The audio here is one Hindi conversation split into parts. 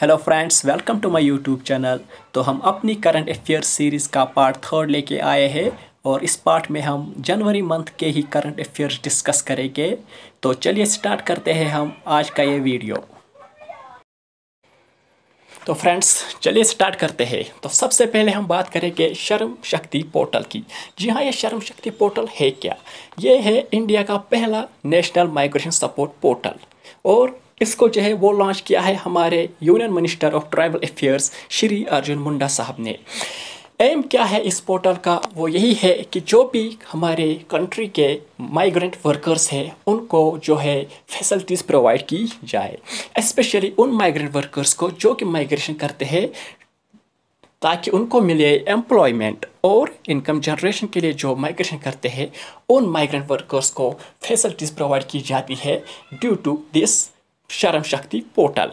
hello friends welcome to my YouTube channel तो हम अपनी करंट अफेयर्स सीरीज़ का पार्ट थर्ड लेके आए हैं और इस पार्ट में हम जनवरी मंथ के ही करंट अफेयर्स डिस्कस करेंगे तो चलिए स्टार्ट करते हैं हम आज का ये वीडियो तो फ्रेंड्स चलिए स्टार्ट करते हैं तो सबसे पहले हम बात करेंगे शर्म शक्ति पोर्टल की जी हाँ ये शर्म शक्ति पोर्टल है क्या ये है इंडिया का पहला नेशनल माइग्रेशन सपोर्ट पोर्टल और इसको जो है वो लॉन्च किया है हमारे union minister of tribal affairs Shri Arjun Munda साहब ने एम क्या है इस पोर्टल का वो यही है कि जो भी हमारे कंट्री के माइग्रेंट वर्कर्स हैं उनको जो है फैसिलिटीज़ प्रोवाइड की जाए इस्पेशली उन माइग्रेंट वर्कर्स को जो कि माइग्रेशन करते हैं ताकि उनको मिले एम्प्लॉयमेंट और इनकम जनरेशन के लिए जो माइग्रेशन करते हैं उन माइग्रेंट वर्कर्स को फैसिलिटीज़ प्रोवाइड की जाती है ड्यू टू दिस शर्म शक्ति पोर्टल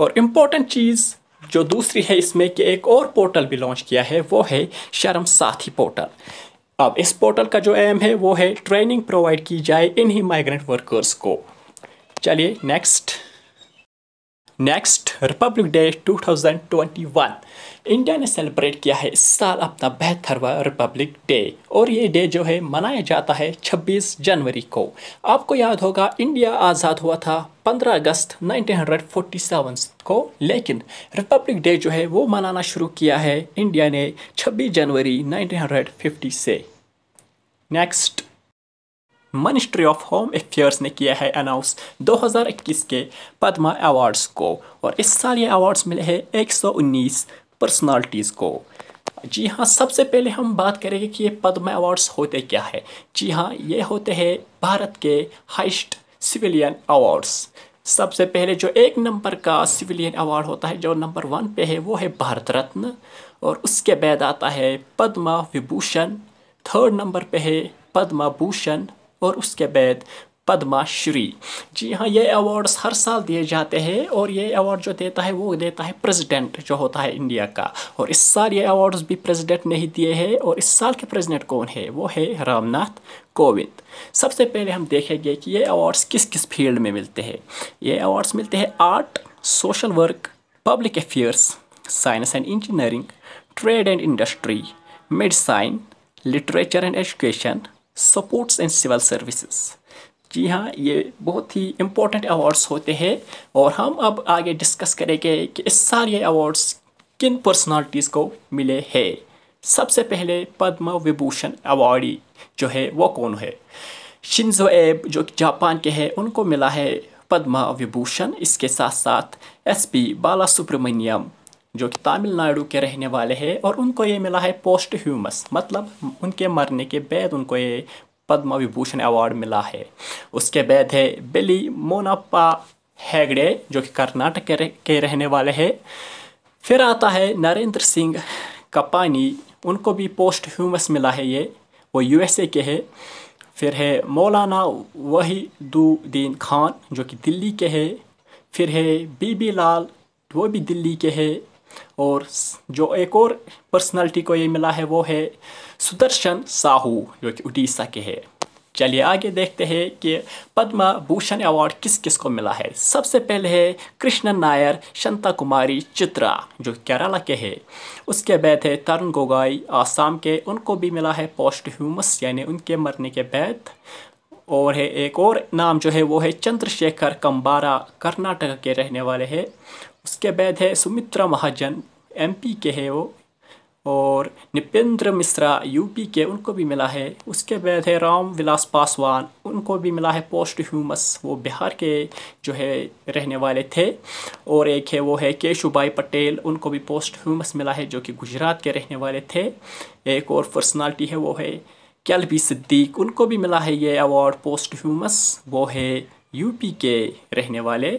और इम्पोर्टेंट चीज़ जो दूसरी है इसमें कि एक और पोर्टल भी लॉन्च किया है वो है शर्म साथी पोर्टल अब इस पोर्टल का जो एम है वो है ट्रेनिंग प्रोवाइड की जाए इन्हीं माइग्रेंट वर्कर्स को चलिए next next republic day 2021 India ने सेलिब्रेट किया है इस साल अपना बेहतरवा रिपब्लिक डे और ये डे जो है मनाया जाता है 26 जनवरी को आपको याद होगा इंडिया आज़ाद हुआ था 15 अगस्त 1947 को लेकिन रिपब्लिक डे जो है वो मनाना शुरू किया है इंडिया ने 26 जनवरी 1950 से next ministry of home affairs ने किया है अनाउंस 2021 के पद्मा अवार्ड्स को और इस साल ये अवार्ड्स मिले हैं 119 पर्सनालिटीज़ को जी हाँ सबसे पहले हम बात करेंगे कि ये पद्म अवार्ड्स होते क्या है जी हाँ ये होते हैं भारत के हाइस्ट सिविलियन अवार्ड्स सबसे पहले जो एक नंबर का सिविलियन अवार्ड होता है जो नंबर वन पे है वो है भारत रत्न और उसके बाद आता है पद्मा विभूषण थर्ड नंबर पे है पद्मा भूषण और उसके बाद पद्माश्री जी हाँ ये अवार्ड्स हर साल दिए जाते हैं और ये अवार्ड जो देता है वो देता है प्रेसिडेंट जो होता है इंडिया का और इस साल ये अवार्ड्स भी प्रेसिडेंट ने ही दिए हैं और इस साल के प्रेसिडेंट कौन है वो है रामनाथ कोविंद सबसे पहले हम देखेंगे कि ये अवार्ड्स किस किस फील्ड में मिलते हैं ये अवार्ड्स मिलते हैं art social work public affairs science and engineering trade and industry medicine literature and education sports and civil services जी हाँ ये बहुत ही इम्पोर्टेंट अवार्ड्स होते हैं और हम अब आगे डिस्कस करेंगे कि इस सारे अवार्ड्स किन पर्सनालिटीज़ को मिले हैं सबसे पहले पद्म विभूषण अवार्डी जो है वो कौन है शिंजो एब जो जापान के हैं उनको मिला है पद्म विभूषण इसके साथ साथ एसपी बाला सुब्रमण्यम जो कि तमिलनाडु के रहने वाले हैं और उनको ये मिला है पोस्ट ह्यूमस मतलब उनके मरने के बाद उनको ये पद्म विभूषण अवार्ड मिला है उसके बाद है बिली मोनापा हैगड़े जो कि कर्नाटक के, रहने वाले हैं फिर आता है नरेंद्र सिंह कपानी उनको भी पोस्ट ह्यूमस मिला है ये वो यूएसए के है फिर है मौलाना वहीदुद्दीन खान जो कि दिल्ली के है फिर है बीबी लाल वो भी दिल्ली के है और जो एक और पर्सनालिटी को ये मिला है वो है सुदर्शन साहू जो कि उड़ीसा के है चलिए आगे देखते हैं कि पद्मा भूषण अवार्ड किस किस को मिला है सबसे पहले है कृष्णन नायर शांता कुमारी चित्रा जो केरला के है उसके बाद है तरुण गोगाई आसाम के उनको भी मिला है पोस्ट ह्यूमस यानी उनके मरने के बाद और है एक और नाम जो है वो है चंद्रशेखर कंबारा कर्नाटक के रहने वाले हैं उसके बाद है सुमित्रा महाजन एमपी के है वो और निपेंद्र मिश्रा यूपी के उनको भी मिला है उसके बाद है राम विलास पासवान उनको भी मिला है पोस्ट ह्यूमस वो बिहार के जो है रहने वाले थे और एक है वो है केशुभाई पटेल उनको भी पोस्ट ह्यूमस मिला है जो कि गुजरात के रहने वाले थे एक और पर्सनालिटी है वो है कैलबी सिद्दीक उनको भी मिला है ये अवार्ड पोस्ट ह्यूमस वो है यूपी के रहने वाले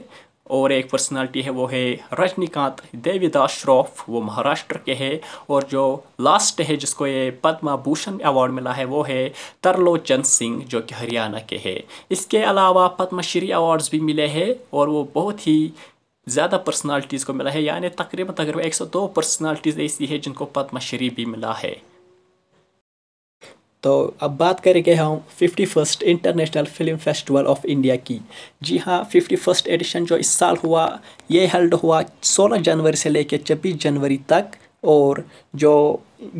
और एक पर्सनालिटी है वो है रजनीकांत देवीदास श्रॉफ वो महाराष्ट्र के हैं और जो लास्ट है जिसको ये पद्म भूषण अवार्ड मिला है वो है तरलोचन सिंह जो कि हरियाणा के हैं इसके अलावा पद्मश्री अवार्ड्स भी मिले हैं और वो बहुत ही ज़्यादा पर्सनालिटीज़ को मिला है यानी तकरीबन तकरीबन दो पर्सनालिटीज़ ऐसी है जिनको पद्मश्री भी मिला है तो अब बात करेंगे हम fifty first international film festival of India की जी हाँ फिफ्टी फर्स्ट एडिशन जो इस साल हुआ ये हेल्ड हुआ सोलह जनवरी से लेकर छब्बीस जनवरी तक और जो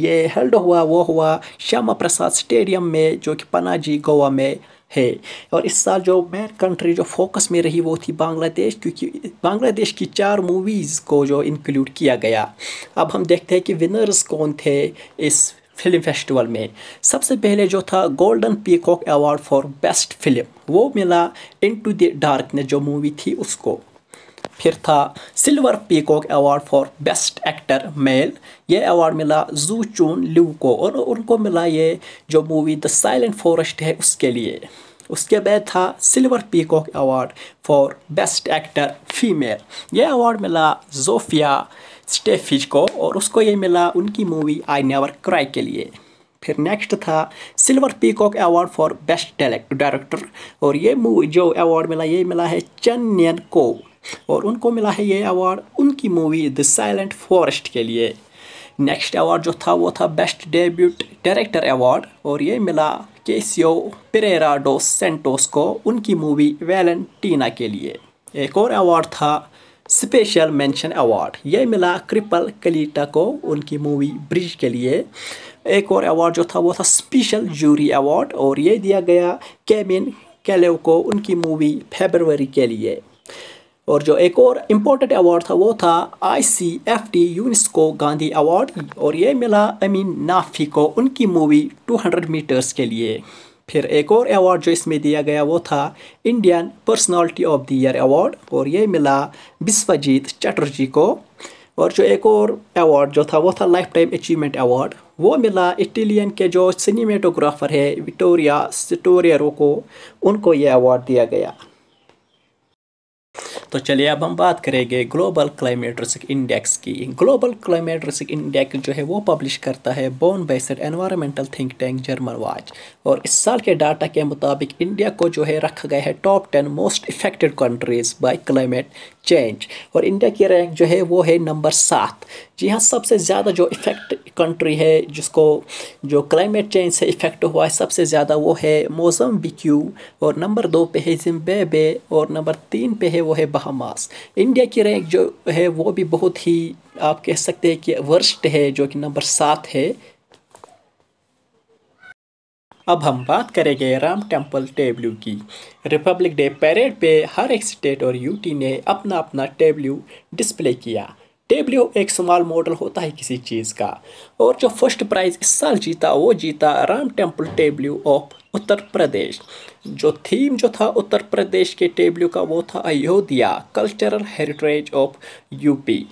ये हेल्ड हुआ वो हुआ श्यामा प्रसाद स्टेडियम में जो कि पनाजी गोवा में है और इस साल जो मेन कंट्री जो फोकस में रही वो थी बांग्लादेश क्योंकि बांग्लादेश की चार मूवीज़ को जो इंक्लूड किया गया अब हम देखते हैं कि विनर्स कौन थे इस फिल्म फेस्टिवल में सबसे पहले जो था golden peacock award for best film वो मिला इनटू द डार्क ने जो मूवी थी उसको फिर था silver peacock award for best actor male ये अवार्ड मिला जू चून लिव को और उनको मिला ये जो मूवी द साइलेंट फॉरेस्ट है उसके लिए उसके बाद था silver peacock award for best actor female ये अवार्ड मिला जोफिया स्टेफिज को और उसको ये मिला उनकी मूवी आई नेवर क्राई के लिए फिर नेक्स्ट था silver peacock award for best director और ये मूवी जो अवार्ड मिला ये मिला है चन्न को और उनको मिला है ये अवार्ड उनकी मूवी द साइलेंट फॉरेस्ट के लिए नेक्स्ट अवार्ड जो था वो था बेस्ट डेब्यूट डायरेक्टर अवार्ड और ये मिला केसियो पेरेरा डो सेंटोस को उनकी मूवी वैलेंटीना के लिए एक और अवार्ड था स्पेशल मेंशन अवार्ड ये मिला क्रिपल कलीटा को उनकी मूवी ब्रिज के लिए एक और अवार्ड जो था वो था स्पेशल जूरी अवार्ड और ये दिया गया कैमिन कैलेव को उनकी मूवी फेबरवरी के लिए और जो एक और इम्पोर्टेंट अवार्ड था वो था I C F T UNESCO Gandhi award और ये मिला अमीन नाफी को उनकी मूवी 200 मीटर्स के लिए फिर एक और अवार्ड जो इसमें दिया गया वो था Indian personality of the year award और ये मिला विश्वजीत चटर्जी को और जो एक और अवार्ड जो था वो था लाइफ टाइम अचीवमेंट अवार्ड वो मिला इटालियन के जो सिनेमेटोग्राफर है विक्टोरिया स्टोरियरो को उनको ये अवार्ड दिया गया तो चलिए अब हम बात करेंगे ग्लोबल क्लाइमेट रिस्क इंडेक्स की ग्लोबल क्लाइमेट रिस्क इंडेक्स जो है वो पब्लिश करता है Bonn based environmental think tank Germanwatch और इस साल के डाटा के मुताबिक इंडिया को जो है रखा गया है top ten most affected countries by climate change और इंडिया की रैंक जो है वो है नंबर सात जी हाँ सबसे ज़्यादा जो इफेक्ट कंट्री है जिसको जो क्लाइमेट चेंज से इफेक्ट हुआ है सबसे ज़्यादा वो है बिक्यू और नंबर दो पे है जिम्बेबे और नंबर तीन पे है वो है बहा हमास इंडिया की रैंक जो है वो भी बहुत ही आप कह सकते हैं कि वर्स्ट है जो कि नंबर सात है अब हम बात करेंगे राम टेम्पल टेबल्यू की रिपब्लिक डे परेड पे हर एक स्टेट और यूटी ने अपना अपना टेबल्यू डिस्प्ले किया डेब्ल्यू एक स्मॉल मॉडल होता है किसी चीज़ का और जो फर्स्ट प्राइज़ इस साल जीता वो जीता Ram temple tableau of Uttar Pradesh जो थीम जो था उत्तर प्रदेश के टेबल्यू का वो था Ayodhya cultural heritage of UP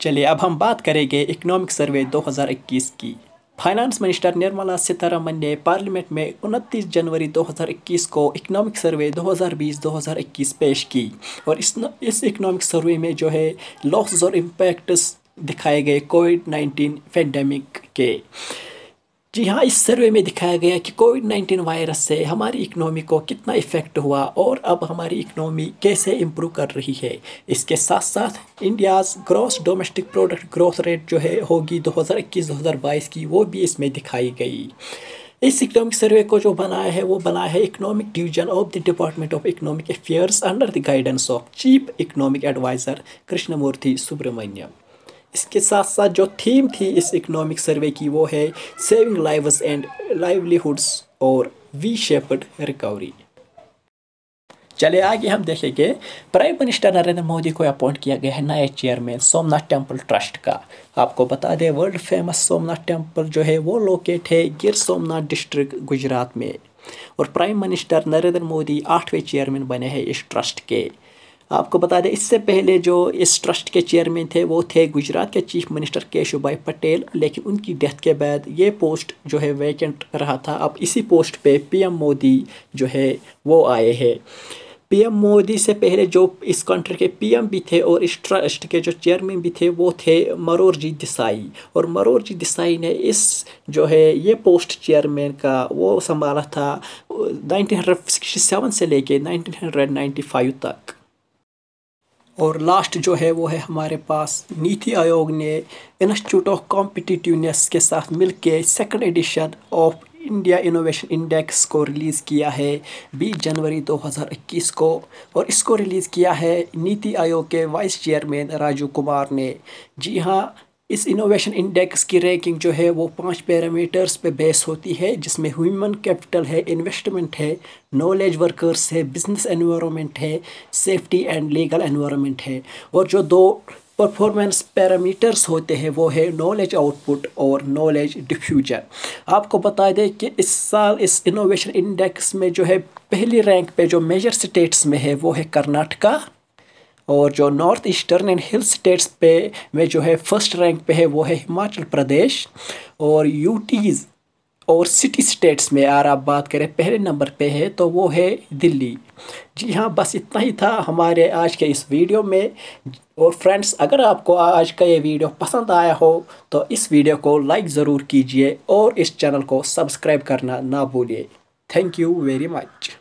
चलिए अब हम बात करेंगे इकोनॉमिक सर्वे 2021 की फाइनेंस मिनिस्टर निर्मला सीतारमन ने पार्लियामेंट में 29 जनवरी 2021 को इकोनॉमिक सर्वे 2020-2021 पेश की और इस न, इस इकोनॉमिक सर्वे में जो है लॉस और इम्पैक्ट्स दिखाए गए कोविड 19 पेंडेमिक के जी हाँ इस सर्वे में दिखाया गया कि कोविड नाइन्टीन वायरस से हमारी इकनॉमी को कितना इफ़ेक्ट हुआ और अब हमारी इकनॉमी कैसे इम्प्रूव कर रही है इसके साथ साथ India's gross domestic product growth rate जो है होगी 2021-2022 की वो भी इसमें दिखाई गई इस इकनॉमिक सर्वे को जो बनाया है वो बनाया है economic division of the department of economic affairs under the guidance of chief economic adviser Krishnamurthy Subramanian इसके साथ साथ जो थीम थी इस इकोनॉमिक सर्वे की वो है सेविंग लाइव्स एंड लाइवलीहुड्स और वी शेपड रिकवरी चले आगे हम देखेंगे प्राइम मिनिस्टर नरेंद्र मोदी को अपॉइंट किया गया है नए चेयरमैन सोमनाथ टेम्पल ट्रस्ट का आपको बता दें वर्ल्ड फेमस सोमनाथ टेम्पल जो है वो लोकेट है गिर सोमनाथ डिस्ट्रिक्ट गुजरात में और प्राइम मिनिस्टर नरेंद्र मोदी आठवें चेयरमैन बने हैं इस ट्रस्ट के आपको बता दें इससे पहले जो इस ट्रस्ट के चेयरमैन थे वो थे गुजरात के चीफ मिनिस्टर केशव भाई पटेल लेकिन उनकी डेथ के बाद ये पोस्ट जो है वैकेंट रहा था अब इसी पोस्ट पे पीएम मोदी जो है वो आए हैं पीएम मोदी से पहले जो इस कंट्री के पीएम भी थे और इस ट्रस्ट के जो चेयरमैन भी थे वो थे मरोरजी देसाई और मरोरजी देसाई ने इस जो है ये पोस्ट चेयरमैन का वो संभाला था नाइनटीन से लेके नाइनटीन तक और लास्ट जो है वो है हमारे पास नीति आयोग ने इंस्टीट्यूट ऑफ कॉम्पिटिटिवनेस के साथ मिलकर second edition of India innovation index को रिलीज़ किया है 20 जनवरी 2021 को और इसको रिलीज़ किया है नीति आयोग के वाइस चेयरमैन राजू कुमार ने जी हाँ इस इनोवेशन इंडेक्स की रैंकिंग जो है वो पांच पैरामीटर्स पे बेस होती है जिसमें ह्यूमन कैपिटल है इन्वेस्टमेंट है नॉलेज वर्कर्स है बिजनेस एनवायरनमेंट है सेफ्टी एंड लीगल एनवायरनमेंट है और जो दो परफॉर्मेंस पैरामीटर्स होते हैं वो है नॉलेज आउटपुट और नॉलेज डिफ्यूजन आपको बता दें कि इस साल इस इनोवेशन इंडेक्स में जो है पहली रैंक पे जो मेजर स्टेट्स में है वो है कर्नाटका और जो north eastern and hill states पे में जो है फर्स्ट रैंक पे है वो है हिमाचल प्रदेश और यूटीज़ और सिटी स्टेट्स में अगर आप बात करें पहले नंबर पे है तो वो है दिल्ली जी हाँ बस इतना ही था हमारे आज के इस वीडियो में और फ्रेंड्स अगर आपको आज का ये वीडियो पसंद आया हो तो इस वीडियो को लाइक ज़रूर कीजिए और इस चैनल को सब्सक्राइब करना ना भूलिए थैंक यू वेरी मच